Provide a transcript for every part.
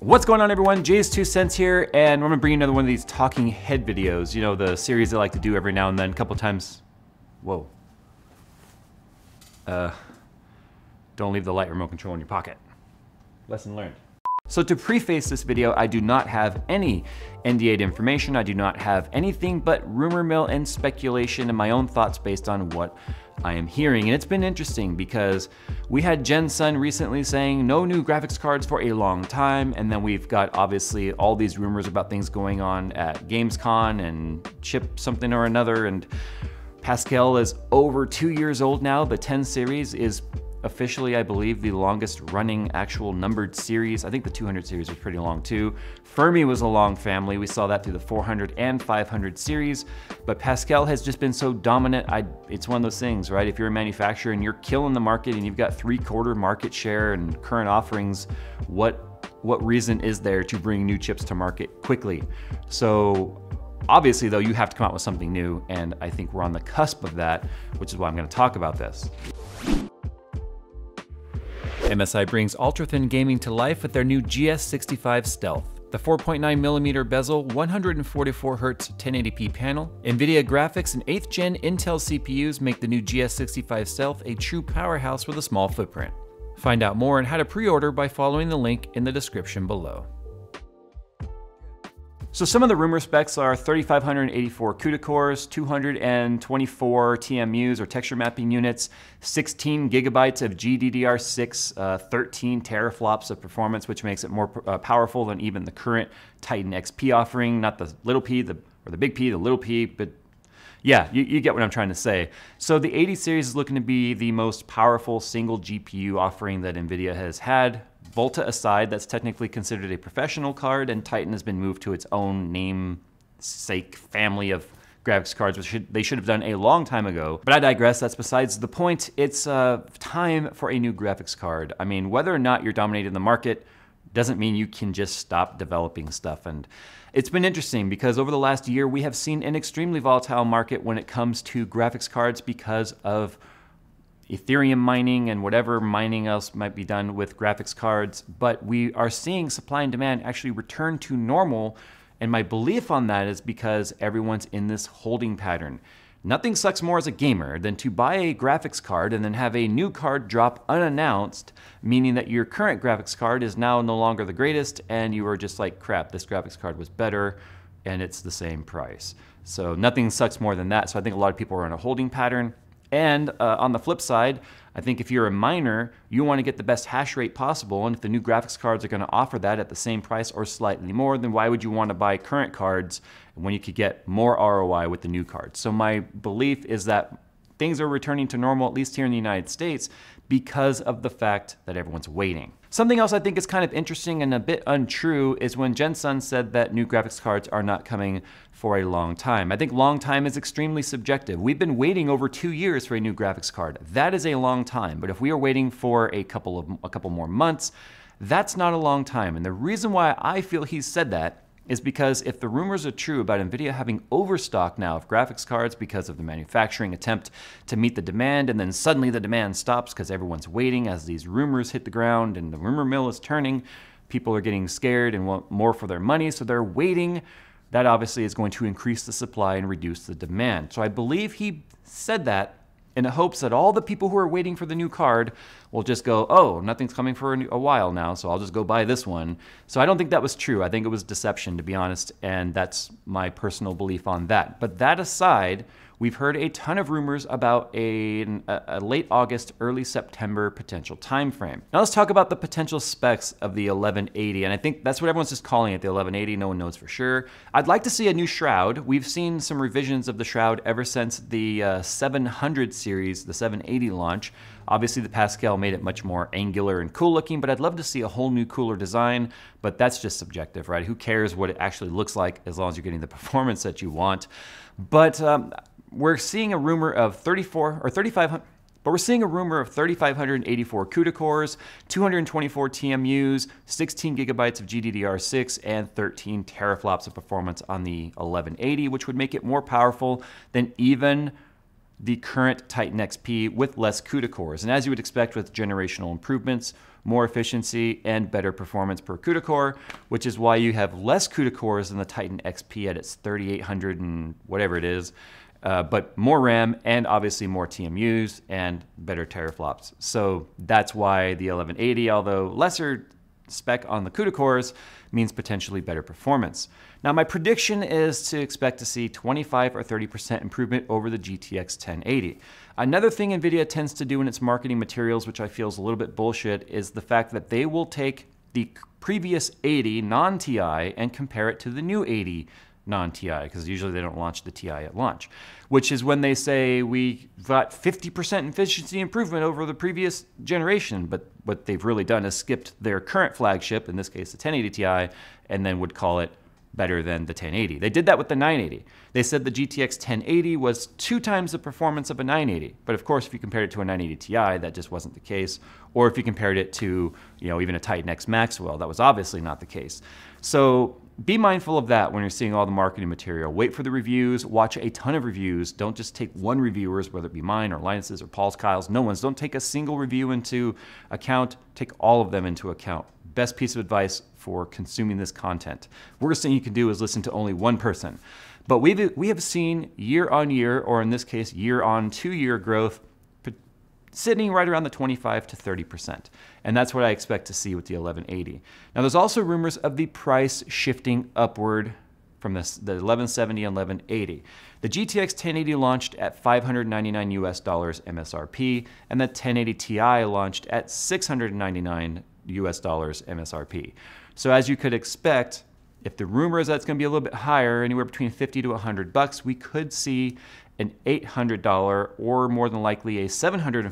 What's going on everyone, Jay's Two Cents here, and I'm gonna bring you another one of these talking head videos, you know, the series I like to do every now and then, a couple times. Whoa. Uh, don't leave the light remote control in your pocket. Lesson learned. So to preface this video, I do not have any NDA information. I do not have anything but rumor mill and speculation and my own thoughts based on what I am hearing. And it's been interesting because we had Jen Sun recently saying no new graphics cards for a long time. And then we've got obviously all these rumors about things going on at GamesCon and chip something or another. And Pascal is over two years old now. The 10 series is officially, I believe, the longest running actual numbered series. I think the 200 series was pretty long too. Fermi was a long family. We saw that through the 400 and 500 series, but Pascal has just been so dominant. I, it's one of those things, right? If you're a manufacturer and you're killing the market and you've got three quarter market share and current offerings, what, what reason is there to bring new chips to market quickly? So obviously though, you have to come out with something new. And I think we're on the cusp of that, which is why I'm gonna talk about this. MSI brings ultra-thin gaming to life with their new GS65 Stealth. The 4.9mm bezel, 144Hz 1080p panel, NVIDIA graphics, and 8th gen Intel CPUs make the new GS65 Stealth a true powerhouse with a small footprint. Find out more and how to pre-order by following the link in the description below. So some of the rumor specs are 3,584 CUDA cores, 224 TMUs or texture mapping units, 16 gigabytes of GDDR6, uh, 13 teraflops of performance, which makes it more uh, powerful than even the current Titan XP offering, not the little p, the, or the big p, the little p, but yeah, you, you, get what I'm trying to say. So the 80 series is looking to be the most powerful single GPU offering that NVIDIA has had Volta aside, that's technically considered a professional card, and Titan has been moved to its own namesake family of graphics cards, which they should have done a long time ago. But I digress, that's besides the point. It's uh, time for a new graphics card. I mean, whether or not you're dominating the market doesn't mean you can just stop developing stuff. And it's been interesting because over the last year, we have seen an extremely volatile market when it comes to graphics cards because of Ethereum mining and whatever mining else might be done with graphics cards, but we are seeing supply and demand actually return to normal. And my belief on that is because everyone's in this holding pattern. Nothing sucks more as a gamer than to buy a graphics card and then have a new card drop unannounced, meaning that your current graphics card is now no longer the greatest and you are just like, crap, this graphics card was better and it's the same price. So nothing sucks more than that. So I think a lot of people are in a holding pattern. And uh, on the flip side, I think if you're a miner, you want to get the best hash rate possible. And if the new graphics cards are going to offer that at the same price or slightly more, then why would you want to buy current cards when you could get more ROI with the new cards? So my belief is that things are returning to normal, at least here in the United States, because of the fact that everyone's waiting. Something else I think is kind of interesting and a bit untrue is when Jensen said that new graphics cards are not coming for a long time. I think long time is extremely subjective. We've been waiting over two years for a new graphics card. That is a long time, but if we are waiting for a couple of a couple more months, that's not a long time. And the reason why I feel he said that is because if the rumors are true about NVIDIA having overstock now of graphics cards because of the manufacturing attempt to meet the demand, and then suddenly the demand stops because everyone's waiting as these rumors hit the ground and the rumor mill is turning, people are getting scared and want more for their money, so they're waiting. That obviously is going to increase the supply and reduce the demand. So I believe he said that in the hopes that all the people who are waiting for the new card will just go, oh, nothing's coming for a while now, so I'll just go buy this one. So I don't think that was true. I think it was deception, to be honest, and that's my personal belief on that. But that aside, We've heard a ton of rumors about a, a, late August, early September potential timeframe. Now let's talk about the potential specs of the 1180, and I think that's what everyone's just calling it, the 1180, no one knows for sure. I'd like to see a new shroud. We've seen some revisions of the shroud ever since the uh, 700 series, the 780 launch. Obviously the Pascal made it much more angular and cool looking, but I'd love to see a whole new cooler design, but that's just subjective, right? Who cares what it actually looks like as long as you're getting the performance that you want. But um, we're seeing a rumor of 34 or 3,500. But we're seeing a rumor of 3,584 CUDA cores, 224 TMUs, 16 gigabytes of GDDR6, and 13 teraflops of performance on the 1180, which would make it more powerful than even the current Titan XP with less CUDA cores. And as you would expect with generational improvements, more efficiency and better performance per CUDA core, which is why you have less CUDA cores than the Titan XP at its 3800 and whatever it is uh, but more RAM and obviously more TMUs and better teraflops. So that's why the 1180, although lesser spec on the CUDA cores, means potentially better performance. Now my prediction is to expect to see 25 or 30% improvement over the GTX 1080. Another thing NVIDIA tends to do in its marketing materials, which I feel is a little bit bullshit, is the fact that they will take the previous 80 non-TI and compare it to the new 80 non TI, because usually they don't launch the TI at launch, which is when they say we got 50% efficiency improvement over the previous generation. But what they've really done is skipped their current flagship, in this case the 1080 Ti, and then would call it better than the 1080. They did that with the 980. They said the GTX 1080 was two times the performance of a 980. But of course, if you compared it to a 980 Ti, that just wasn't the case. Or if you compared it to, you know, even a Titan X Maxwell, that was obviously not the case. So be mindful of that when you're seeing all the marketing material. Wait for the reviews, watch a ton of reviews. Don't just take one reviewer's, whether it be mine or Linus's or Paul's, Kyle's, no one's. Don't take a single review into account. Take all of them into account. Best piece of advice for consuming this content. Worst thing you can do is listen to only one person. But we've, we have seen year on year, or in this case, year on two year growth sitting right around the 25 to 30%. And that's what I expect to see with the 1180. Now there's also rumors of the price shifting upward from this, the 1170 and 1180. The GTX 1080 launched at 599 US dollars MSRP, and the 1080 Ti launched at 699 US dollars MSRP. So as you could expect, if the rumor is it's going to be a little bit higher, anywhere between 50 to 100 bucks, we could see an $800 or more than likely a $749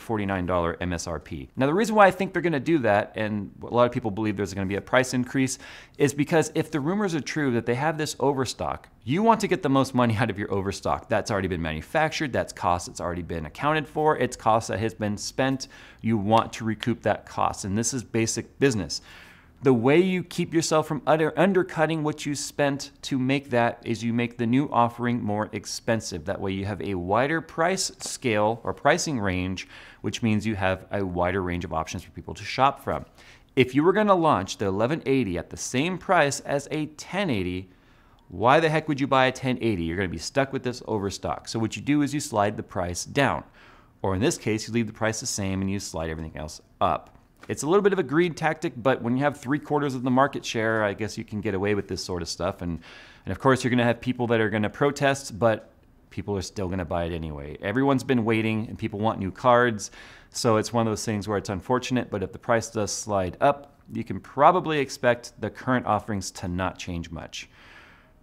MSRP. Now, the reason why I think they're gonna do that, and a lot of people believe there's gonna be a price increase, is because if the rumors are true that they have this overstock, you want to get the most money out of your overstock. That's already been manufactured, that's cost that's already been accounted for, it's cost that has been spent. You want to recoup that cost, and this is basic business. The way you keep yourself from undercutting what you spent to make that is you make the new offering more expensive. That way you have a wider price scale or pricing range, which means you have a wider range of options for people to shop from. If you were gonna launch the 1180 at the same price as a 1080, why the heck would you buy a 1080? You're gonna be stuck with this overstock. So what you do is you slide the price down. Or in this case, you leave the price the same and you slide everything else up. It's a little bit of a greed tactic, but when you have three quarters of the market share, I guess you can get away with this sort of stuff. And, and of course, you're going to have people that are going to protest, but people are still going to buy it anyway. Everyone's been waiting and people want new cards. So it's one of those things where it's unfortunate, but if the price does slide up, you can probably expect the current offerings to not change much.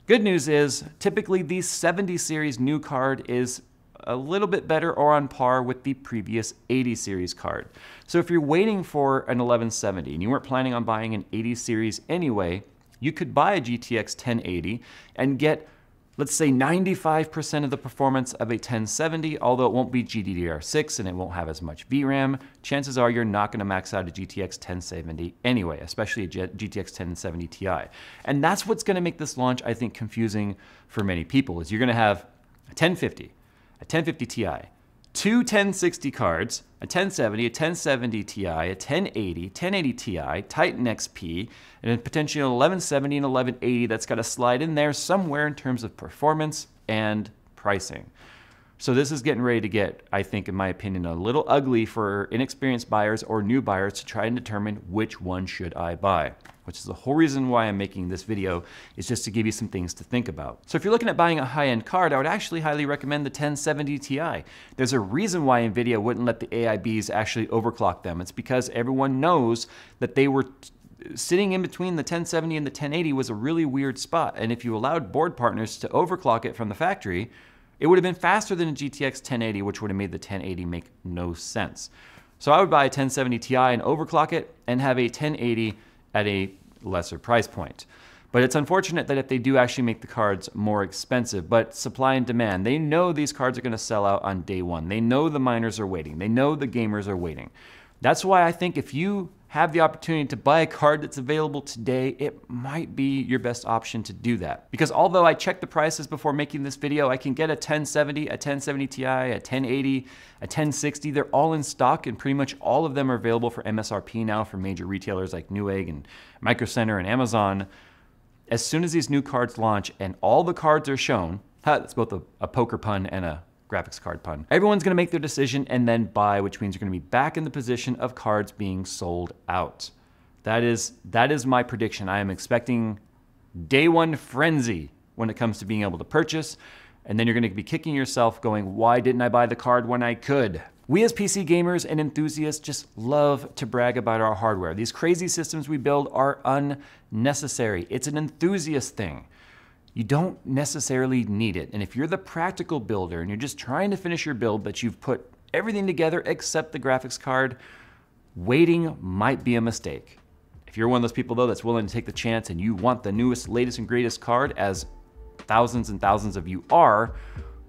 Good news is, typically the 70 series new card is a little bit better or on par with the previous 80 series card. So if you're waiting for an 1170 and you weren't planning on buying an 80 series anyway, you could buy a GTX 1080 and get let's say 95% of the performance of a 1070, although it won't be GDDR6 and it won't have as much VRAM, chances are you're not gonna max out a GTX 1070 anyway, especially a GTX 1070 Ti. And that's what's gonna make this launch, I think, confusing for many people, is you're gonna have 1050, a 1050 Ti, two 1060 cards, a 1070, a 1070 Ti, a 1080, 1080 Ti, Titan XP, and potentially an 1170 and 1180 that's got to slide in there somewhere in terms of performance and pricing. So this is getting ready to get, I think, in my opinion, a little ugly for inexperienced buyers or new buyers to try and determine which one should I buy which is the whole reason why I'm making this video, is just to give you some things to think about. So if you're looking at buying a high-end card, I would actually highly recommend the 1070 Ti. There's a reason why NVIDIA wouldn't let the AIBs actually overclock them. It's because everyone knows that they were sitting in between the 1070 and the 1080 was a really weird spot. And if you allowed board partners to overclock it from the factory, it would have been faster than a GTX 1080, which would have made the 1080 make no sense. So I would buy a 1070 Ti and overclock it and have a 1080 at a lesser price point. But it's unfortunate that if they do actually make the cards more expensive, but supply and demand, they know these cards are gonna sell out on day one. They know the miners are waiting. They know the gamers are waiting. That's why I think if you have the opportunity to buy a card that's available today, it might be your best option to do that. Because although I checked the prices before making this video, I can get a 1070, a 1070 Ti, a 1080, a 1060. They're all in stock and pretty much all of them are available for MSRP now from major retailers like Newegg and Micro Center and Amazon. As soon as these new cards launch and all the cards are shown, that's both a, a poker pun and a graphics card pun. Everyone's gonna make their decision and then buy, which means you're gonna be back in the position of cards being sold out. That is, that is my prediction. I am expecting day one frenzy when it comes to being able to purchase. And then you're gonna be kicking yourself going, why didn't I buy the card when I could? We as PC gamers and enthusiasts just love to brag about our hardware. These crazy systems we build are unnecessary. It's an enthusiast thing you don't necessarily need it. And if you're the practical builder and you're just trying to finish your build, but you've put everything together except the graphics card, waiting might be a mistake. If you're one of those people though that's willing to take the chance and you want the newest, latest and greatest card as thousands and thousands of you are,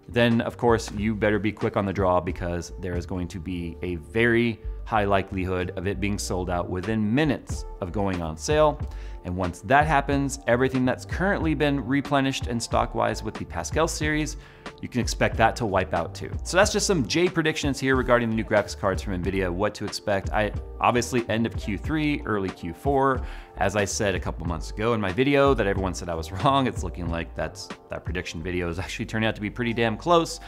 then of course you better be quick on the draw because there is going to be a very high likelihood of it being sold out within minutes of going on sale. And once that happens, everything that's currently been replenished and stock-wise with the Pascal series, you can expect that to wipe out too. So that's just some J predictions here regarding the new graphics cards from NVIDIA, what to expect. I obviously end of Q3, early Q4, as I said a couple months ago in my video that everyone said I was wrong, it's looking like that's, that prediction video is actually turning out to be pretty damn close.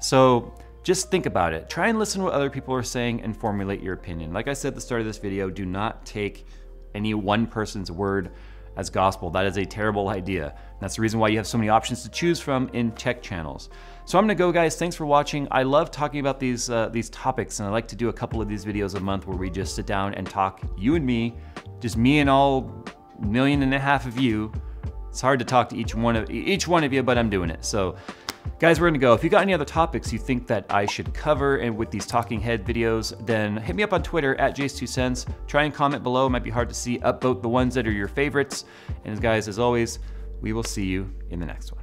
So just think about it. Try and listen to what other people are saying and formulate your opinion. Like I said at the start of this video, do not take any one person's word as gospel. That is a terrible idea. That's the reason why you have so many options to choose from in tech channels. So I'm gonna go guys, thanks for watching. I love talking about these, uh, these topics and I like to do a couple of these videos a month where we just sit down and talk, you and me, just me and all million and a half of you. It's hard to talk to each one of each one of you, but I'm doing it. So Guys, we're gonna go. If you got any other topics you think that I should cover and with these talking head videos, then hit me up on Twitter at Jace2Cents. Try and comment below. It might be hard to see. Upvote the ones that are your favorites. And guys, as always, we will see you in the next one.